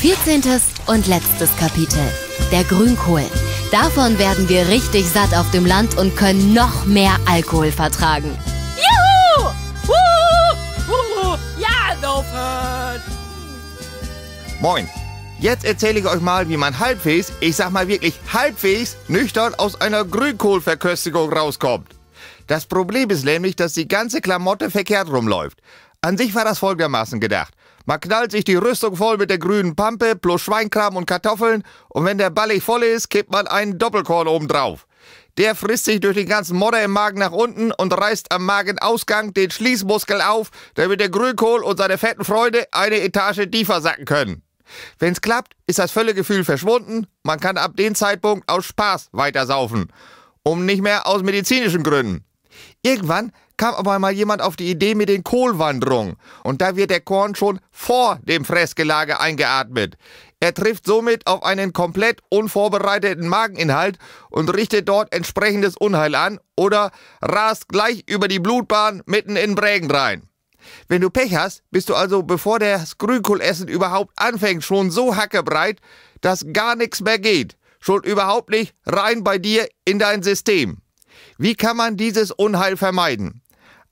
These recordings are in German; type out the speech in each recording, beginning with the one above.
Vierzehntes und letztes Kapitel. Der Grünkohl. Davon werden wir richtig satt auf dem Land und können noch mehr Alkohol vertragen. Juhu! Wuhu! Wuhu! Ja, laufen! Moin. Jetzt erzähle ich euch mal, wie man halbwegs, ich sag mal wirklich halbwegs, nüchtern aus einer Grünkohlverköstigung rauskommt. Das Problem ist nämlich, dass die ganze Klamotte verkehrt rumläuft. An sich war das folgendermaßen gedacht. Man knallt sich die Rüstung voll mit der grünen Pampe plus Schweinkram und Kartoffeln und wenn der Ballig voll ist, kippt man einen Doppelkorn oben drauf. Der frisst sich durch den ganzen Modder im Magen nach unten und reißt am Magenausgang den Schließmuskel auf, damit der Grünkohl und seine fetten Freunde eine Etage tiefer sacken können. Wenn's klappt, ist das Völlegefühl verschwunden, man kann ab dem Zeitpunkt aus Spaß weitersaufen. Um nicht mehr aus medizinischen Gründen. Irgendwann kam aber mal jemand auf die Idee mit den Kohlwanderungen. Und da wird der Korn schon vor dem Fressgelage eingeatmet. Er trifft somit auf einen komplett unvorbereiteten Mageninhalt und richtet dort entsprechendes Unheil an oder rast gleich über die Blutbahn mitten in Brägen rein. Wenn du Pech hast, bist du also, bevor das Grünkohlessen überhaupt anfängt, schon so hackebreit, dass gar nichts mehr geht. Schon überhaupt nicht rein bei dir in dein System. Wie kann man dieses Unheil vermeiden?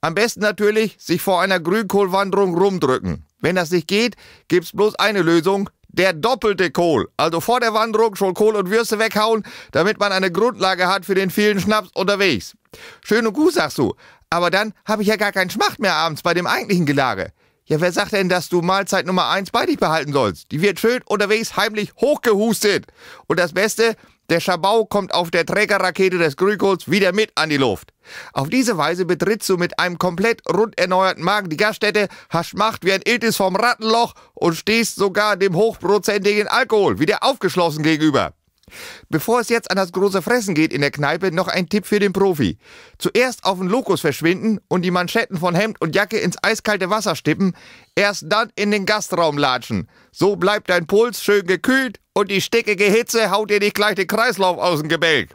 Am besten natürlich sich vor einer Grünkohlwanderung rumdrücken. Wenn das nicht geht, gibt's bloß eine Lösung. Der doppelte Kohl. Also vor der Wanderung schon Kohl und Würste weghauen, damit man eine Grundlage hat für den vielen Schnaps unterwegs. Schön und gut, sagst du. Aber dann habe ich ja gar keinen Schmacht mehr abends bei dem eigentlichen Gelage. Ja, wer sagt denn, dass du Mahlzeit Nummer eins bei dich behalten sollst? Die wird schön unterwegs heimlich hochgehustet. Und das Beste, der Schabau kommt auf der Trägerrakete des Grünkohls wieder mit an die Luft. Auf diese Weise betrittst du mit einem komplett rund erneuerten Magen die Gaststätte, hast Macht wie ein Iltis vom Rattenloch und stehst sogar dem hochprozentigen Alkohol wieder aufgeschlossen gegenüber. Bevor es jetzt an das große Fressen geht in der Kneipe, noch ein Tipp für den Profi. Zuerst auf den Lokus verschwinden und die Manschetten von Hemd und Jacke ins eiskalte Wasser stippen, erst dann in den Gastraum latschen. So bleibt dein Puls schön gekühlt und die stickige Hitze haut dir nicht gleich den Kreislauf aus dem Gebälk.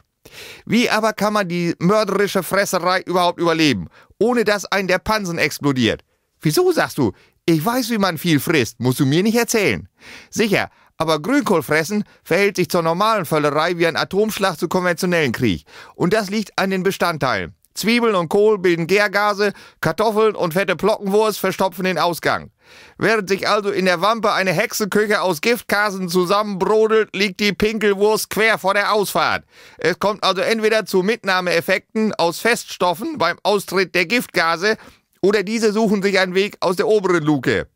Wie aber kann man die mörderische Fresserei überhaupt überleben, ohne dass ein der Pansen explodiert? Wieso, sagst du? Ich weiß, wie man viel frisst, musst du mir nicht erzählen. Sicher, aber Grünkohlfressen verhält sich zur normalen Völlerei wie ein Atomschlag zu konventionellen Krieg. Und das liegt an den Bestandteilen. Zwiebeln und Kohl bilden Gärgase, Kartoffeln und fette Plockenwurst verstopfen den Ausgang. Während sich also in der Wampe eine Hexenküche aus Giftkasen zusammenbrodelt, liegt die Pinkelwurst quer vor der Ausfahrt. Es kommt also entweder zu Mitnahmeeffekten aus Feststoffen beim Austritt der Giftgase oder diese suchen sich einen Weg aus der oberen Luke.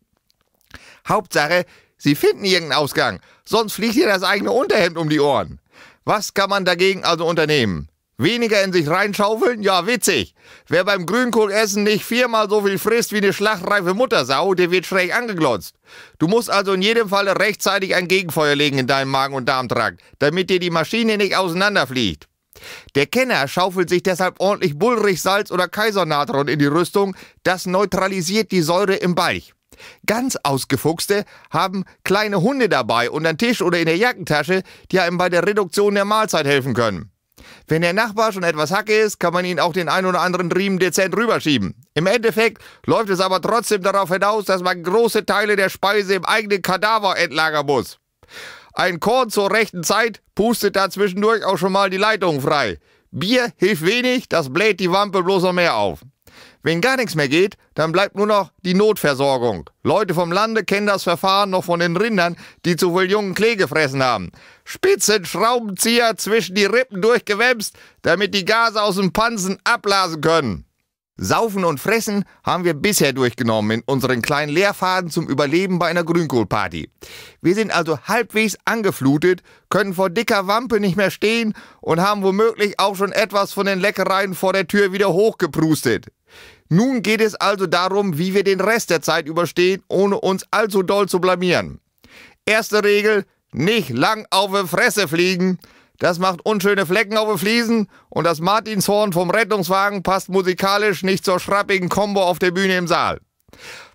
Hauptsache, sie finden irgendeinen Ausgang, sonst fliegt ihr das eigene Unterhemd um die Ohren. Was kann man dagegen also unternehmen? Weniger in sich reinschaufeln? Ja, witzig. Wer beim Grünkohlessen nicht viermal so viel frisst wie eine schlachtreife Muttersau, der wird schräg angeglotzt. Du musst also in jedem Falle rechtzeitig ein Gegenfeuer legen in deinem Magen- und Darmtrakt, damit dir die Maschine nicht auseinanderfliegt. Der Kenner schaufelt sich deshalb ordentlich Bullrichsalz oder Kaisernatron in die Rüstung, das neutralisiert die Säure im Beich. Ganz Ausgefuchste haben kleine Hunde dabei und an Tisch oder in der Jackentasche, die einem bei der Reduktion der Mahlzeit helfen können. Wenn der Nachbar schon etwas Hacke ist, kann man ihn auch den ein oder anderen Riemen dezent rüberschieben. Im Endeffekt läuft es aber trotzdem darauf hinaus, dass man große Teile der Speise im eigenen Kadaver entlagern muss. Ein Korn zur rechten Zeit pustet da zwischendurch auch schon mal die Leitung frei. Bier hilft wenig, das bläht die Wampe bloß noch mehr auf. Wenn gar nichts mehr geht, dann bleibt nur noch die Notversorgung. Leute vom Lande kennen das Verfahren noch von den Rindern, die zu wohl jungen Klee gefressen haben. Spitzen Schraubenzieher zwischen die Rippen durchgewämst, damit die Gase aus dem Pansen abblasen können. Saufen und Fressen haben wir bisher durchgenommen in unseren kleinen Leerfaden zum Überleben bei einer Grünkohlparty. Wir sind also halbwegs angeflutet, können vor dicker Wampe nicht mehr stehen und haben womöglich auch schon etwas von den Leckereien vor der Tür wieder hochgeprustet. Nun geht es also darum, wie wir den Rest der Zeit überstehen, ohne uns allzu doll zu blamieren. Erste Regel, nicht lang auf die Fresse fliegen. Das macht unschöne Flecken auf den Fliesen und das Martinshorn vom Rettungswagen passt musikalisch nicht zur schrappigen Combo auf der Bühne im Saal.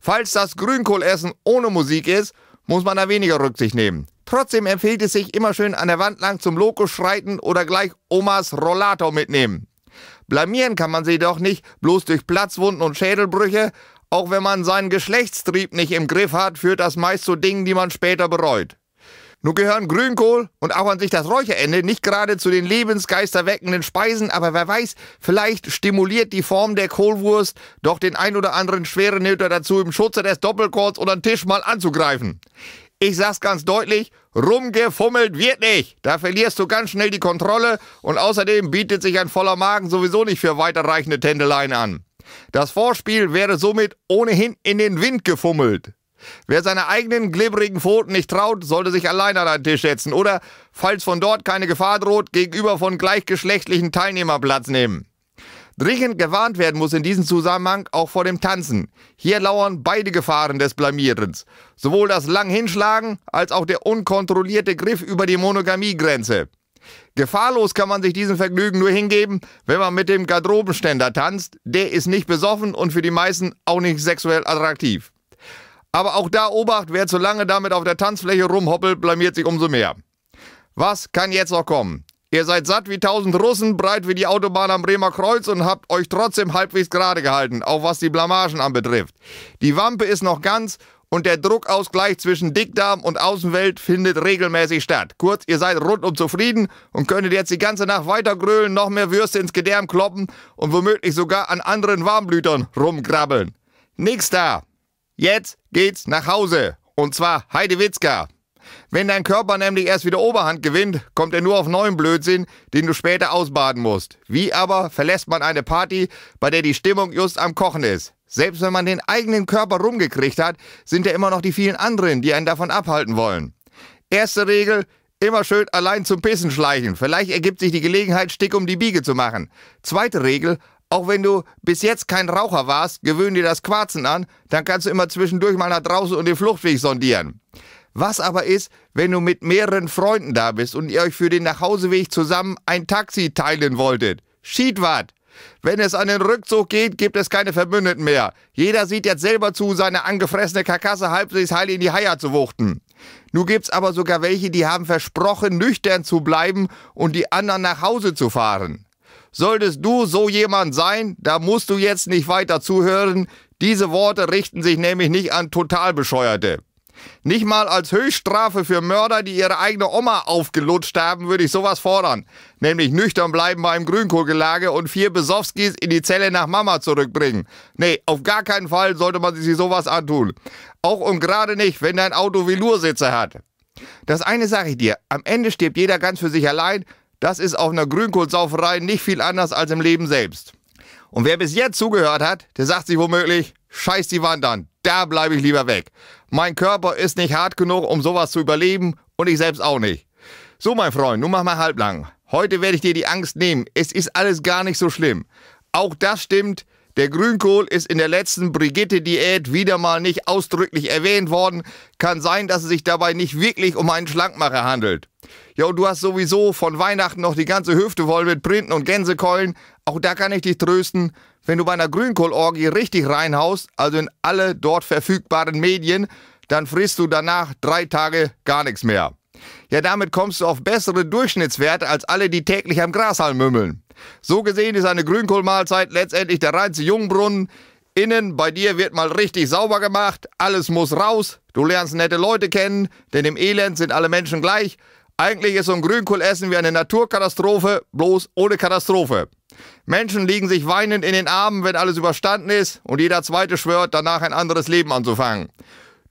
Falls das Grünkohlessen ohne Musik ist, muss man da weniger Rücksicht nehmen. Trotzdem empfiehlt es sich immer schön an der Wand lang zum Loko schreiten oder gleich Omas Rollator mitnehmen. Blamieren kann man sie doch nicht, bloß durch Platzwunden und Schädelbrüche. Auch wenn man seinen Geschlechtstrieb nicht im Griff hat, führt das meist zu Dingen, die man später bereut. Nun gehören Grünkohl und auch an sich das Räucherende nicht gerade zu den lebensgeisterweckenden Speisen, aber wer weiß, vielleicht stimuliert die Form der Kohlwurst doch den ein oder anderen schweren Nöter dazu, im Schutze des Doppelkords oder den Tisch mal anzugreifen. Ich sag's ganz deutlich, rumgefummelt wird nicht. Da verlierst du ganz schnell die Kontrolle und außerdem bietet sich ein voller Magen sowieso nicht für weiterreichende Tendeleien an. Das Vorspiel wäre somit ohnehin in den Wind gefummelt. Wer seine eigenen glibberigen Pfoten nicht traut, sollte sich allein an einen Tisch setzen oder, falls von dort keine Gefahr droht, gegenüber von gleichgeschlechtlichen Teilnehmern Platz nehmen. Dringend gewarnt werden muss in diesem Zusammenhang auch vor dem Tanzen. Hier lauern beide Gefahren des Blamierens. Sowohl das lang hinschlagen als auch der unkontrollierte Griff über die Monogamiegrenze. Gefahrlos kann man sich diesem Vergnügen nur hingeben, wenn man mit dem Garderobenständer tanzt. Der ist nicht besoffen und für die meisten auch nicht sexuell attraktiv. Aber auch da Obacht, wer zu lange damit auf der Tanzfläche rumhoppelt, blamiert sich umso mehr. Was kann jetzt noch kommen? Ihr seid satt wie tausend Russen, breit wie die Autobahn am Bremer Kreuz und habt euch trotzdem halbwegs gerade gehalten, auch was die Blamagen anbetrifft. Die Wampe ist noch ganz und der Druckausgleich zwischen Dickdarm und Außenwelt findet regelmäßig statt. Kurz, ihr seid rundum zufrieden und könntet jetzt die ganze Nacht weiter grölen, noch mehr Würste ins Gedärm kloppen und womöglich sogar an anderen Warmblütern rumkrabbeln. Nix da. Jetzt geht's nach Hause. Und zwar Heidewitzka. Wenn dein Körper nämlich erst wieder Oberhand gewinnt, kommt er nur auf neuen Blödsinn, den du später ausbaden musst. Wie aber verlässt man eine Party, bei der die Stimmung just am Kochen ist? Selbst wenn man den eigenen Körper rumgekriegt hat, sind ja immer noch die vielen anderen, die einen davon abhalten wollen. Erste Regel, immer schön allein zum Pissen schleichen. Vielleicht ergibt sich die Gelegenheit, Stick um die Biege zu machen. Zweite Regel, auch wenn du bis jetzt kein Raucher warst, gewöhn dir das Quarzen an, dann kannst du immer zwischendurch mal nach draußen und den Fluchtweg sondieren. Was aber ist, wenn du mit mehreren Freunden da bist und ihr euch für den Nachhauseweg zusammen ein Taxi teilen wolltet? Schiedwart! Wenn es an den Rückzug geht, gibt es keine Verbündeten mehr. Jeder sieht jetzt selber zu, seine angefressene Karkasse halbwegs heil in die Haier zu wuchten. Nun gibt's aber sogar welche, die haben versprochen, nüchtern zu bleiben und die anderen nach Hause zu fahren. Solltest du so jemand sein, da musst du jetzt nicht weiter zuhören. Diese Worte richten sich nämlich nicht an Totalbescheuerte. Nicht mal als Höchststrafe für Mörder, die ihre eigene Oma aufgelutscht haben, würde ich sowas fordern. Nämlich nüchtern bleiben beim Grünkohlgelage und vier Besowskis in die Zelle nach Mama zurückbringen. Nee, auf gar keinen Fall sollte man sich sowas antun. Auch und gerade nicht, wenn dein Auto Velursitze hat. Das eine sage ich dir, am Ende stirbt jeder ganz für sich allein, das ist auf einer Grünkohlsauferei nicht viel anders als im Leben selbst. Und wer bis jetzt zugehört hat, der sagt sich womöglich, scheiß die Wand an, da bleibe ich lieber weg. Mein Körper ist nicht hart genug, um sowas zu überleben und ich selbst auch nicht. So, mein Freund, nun mach mal halblang. Heute werde ich dir die Angst nehmen. Es ist alles gar nicht so schlimm. Auch das stimmt, der Grünkohl ist in der letzten Brigitte-Diät wieder mal nicht ausdrücklich erwähnt worden. Kann sein, dass es sich dabei nicht wirklich um einen Schlankmacher handelt. Ja, und du hast sowieso von Weihnachten noch die ganze Hüfte voll mit Printen und Gänsekeulen. Auch da kann ich dich trösten. Wenn du bei einer Grünkohlorgie richtig reinhaust, also in alle dort verfügbaren Medien, dann frisst du danach drei Tage gar nichts mehr. Ja, damit kommst du auf bessere Durchschnittswerte als alle, die täglich am Grashalm mümmeln. So gesehen ist eine Grünkohlmahlzeit letztendlich der reinste Jungbrunnen. Innen bei dir wird mal richtig sauber gemacht, alles muss raus, du lernst nette Leute kennen, denn im Elend sind alle Menschen gleich. Eigentlich ist so ein Grünkohlessen wie eine Naturkatastrophe, bloß ohne Katastrophe. Menschen liegen sich weinend in den Armen, wenn alles überstanden ist und jeder Zweite schwört, danach ein anderes Leben anzufangen.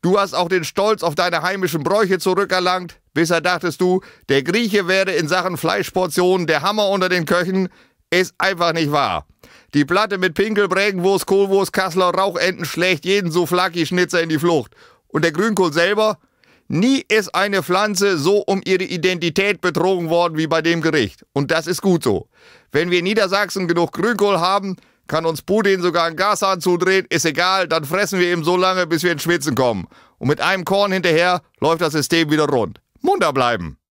Du hast auch den Stolz auf deine heimischen Bräuche zurückerlangt. Bisher dachtest du, der Grieche wäre in Sachen Fleischportionen der Hammer unter den Köchen. Ist einfach nicht wahr. Die Platte mit Pinkel, Brägenwurst, Kohlwurst, Kassler, Rauchenten schlägt jeden so Souflaki-Schnitzer in die Flucht. Und der Grünkohl selber? Nie ist eine Pflanze so um ihre Identität betrogen worden wie bei dem Gericht. Und das ist gut so. Wenn wir in Niedersachsen genug Grünkohl haben, kann uns Putin sogar ein Gashahn zudrehen, ist egal, dann fressen wir ihm so lange, bis wir in Schwitzen kommen. Und mit einem Korn hinterher läuft das System wieder rund. Munter bleiben!